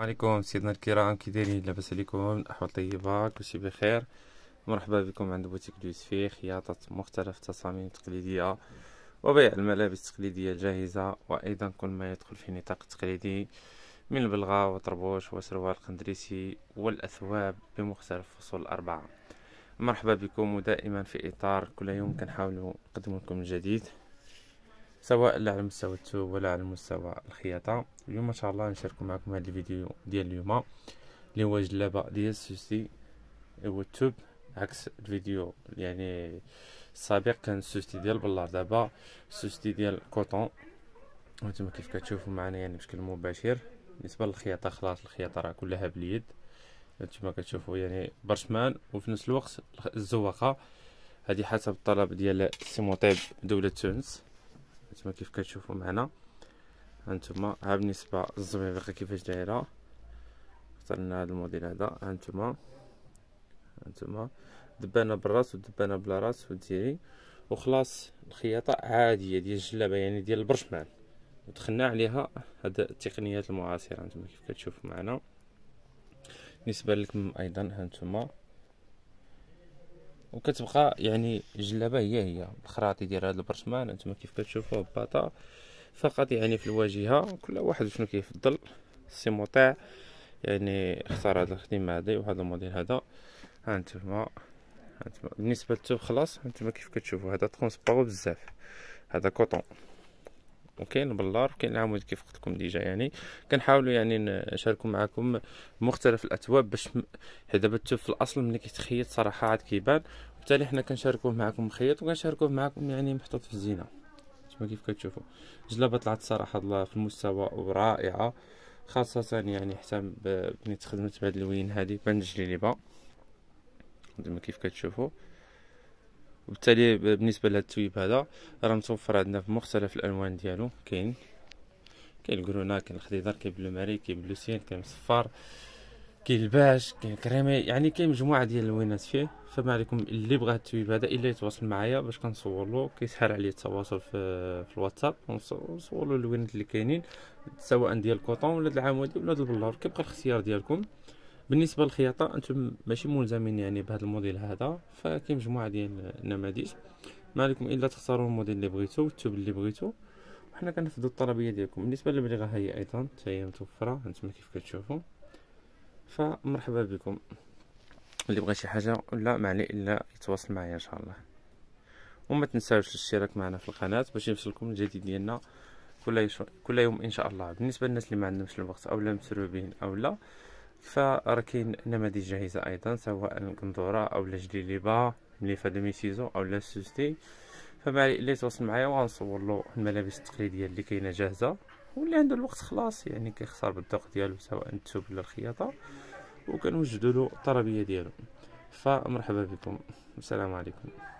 عليكم سيدنا الكرام كي دايرين لاباس عليكم احوال طيبه كلشي بخير مرحبا بكم عند بوتيك في خياطة مختلف التصاميم التقليدية وبيع الملابس التقليدية الجاهزة وأيضا كل ما يدخل في نطاق التقليدي من البلغة وطربوش وسروال قندريسي والأثواب بمختلف فصول الأربعة مرحبا بكم ودائما في إطار كل يوم كنحاولوا نقدم لكم الجديد سواء لا على مستوى التوب ولا على مستوى الخياطة اليوم ان شاء الله نشارك معكم هذا الفيديو ديال اليوم اللي هو جلابة ديال سوسي هو التوب عكس الفيديو يعني السابق كان السوستي ديال بلار دابا السوستي ديال الكوطون وانتم كيف كتشوفوا معنا يعني بشكل مباشر بالنسبه للخياطه خلاص الخياطه راه كلها باليد انتم كتشوفوا يعني برشمان وفي نفس الوقت الزواقه هذه حسب الطلب ديال السي دوله تونس كما كيف كتشوفوا معنا هانتوما ها بالنسبه للزبيبه كيفاش دايره اخترنا هذا الموديل هذا هانتوما هانتوما دبانه بالراس ودبانه بلا راس وديري وخلاص الخياطه عاديه ديال الجلابه يعني ديال البرشمان ودخلنا عليها هاد التقنيات المعاصره هانتوما كيف كتشوفوا معنا بالنسبه لكم ايضا هانتوما وكتبقى يعني الجلابه هي هي الخراطي ديال هذا البرشمان انتما كيف كتشوفوا بباطه فقط يعني في الواجهه كل واحد شنو كيفضل سي مطيع يعني اختار هذا الخدمه هذه وهذا الموديل هذا ها انتما بالنسبه للتوب خلاص انتما كيف كتشوفوا هذا ترونسبارو بزاف هذا كوطون وكاين البلار وكاين العمود كيف قلت لكم ديجا يعني كنحاولوا يعني نشاركوا معكم مختلف الاتواب باش حيت دابا التوب في الاصل ملي كيتخيط صراحه عاد كيبان وبالتالي حنا كنشاركوه معكم مخيط وكنشاركوه معكم يعني محطوط في الزينه كما كيف كتشوفوا جلابه طلعت صراحه الله في المستوى ورائعه خاصه يعني حتى ملي تخدمت بهاد اللوين هادي بان جليبه كيف كتشوفوا وبالتالي بالنسبه لهذا التويب هذا راه متوفر عندنا في مختلف الالوان ديالو كاين كاين الكرونا كاين الخضيضر كاين بلو ماري كاين بلوسين كاين صفار كاين الباش كاين كريمي يعني كاين مجموعه ديال اللوينات فيه فما عليكم اللي بغى التويب هذا الا يتواصل معايا باش كنصور له كيسهل عليه التواصل في, في الواتساب ونصور له اللوينات اللي كاينين سواء ديال الكوطون ولا ديال العمودي ولا ديال البلور كيبقى الاختيار ديالكم بالنسبه للخياطه انتم ماشي ملزمين يعني بهذا الموديل هذا فكاين مجموعه ديال النماذج ما عليكم الا تختاروا الموديل اللي بغيتو والتوب اللي بغيتو وحنا كنفذوا الطلبيه ديالكم بالنسبه للبليغه هي ايضا حتى هي متوفره انتم كيف كتشوفوا فمرحبا بكم اللي بغى شي حاجه ولا ما عليه الا يتواصل معايا ان شاء الله وما تنساوش الاشتراك معنا في القناه باش يوصلكم الجديد ديالنا كل كل يوم ان شاء الله بالنسبه للناس اللي ما عندهمش الوقت او لا مسروبين او لا فراه كاين نماذج جاهزه ايضا سواء القندوره او الجليليبه مليفه دومي سيزون او لا سوستي فما اللي يتواصل معايا وغنصور له الملابس التقليديه اللي كاينه جاهزه واللي عنده الوقت خلاص يعني كيخسر بالذوق ديالو سواء التوب ولا الخياطه وكنوجدوا له الطربيه ديالو فمرحبا بكم السلام عليكم